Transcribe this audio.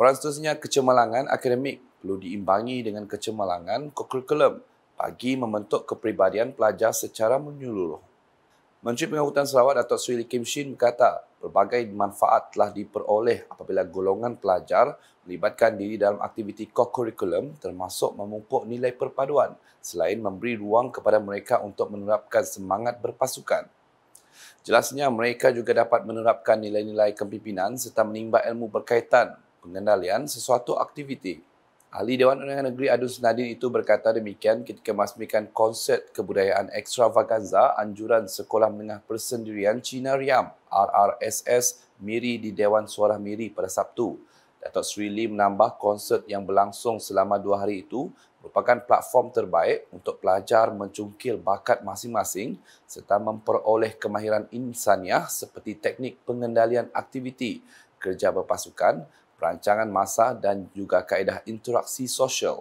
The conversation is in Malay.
Laporan seterusnya, kecemerlangan akademik perlu diimbangi dengan kecemerlangan kurikulum bagi membentuk kepribadian pelajar secara menyeluruh. Menteri Pengangkutan Sarawak Datuk Sri Lee Kim Shin berkata, berbagai manfaat telah diperoleh apabila golongan pelajar melibatkan diri dalam aktiviti co termasuk memupuk nilai perpaduan selain memberi ruang kepada mereka untuk menerapkan semangat berpasukan. Jelasnya mereka juga dapat menerapkan nilai-nilai kepimpinan serta menimba ilmu berkaitan pengendalian sesuatu aktiviti. Ahli Dewan Undangan Negeri Adun Senadin itu berkata demikian ketika masmikan konsert kebudayaan ekstravaganza anjuran Sekolah Menengah Persendirian Cina Riam RRSS Miri di Dewan Suara Miri pada Sabtu. Datuk Sri Lim menambah konsert yang berlangsung selama dua hari itu merupakan platform terbaik untuk pelajar mencungkil bakat masing-masing serta memperoleh kemahiran insaniah seperti teknik pengendalian aktiviti, kerja berpasukan, perancangan masa dan juga kaedah interaksi sosial.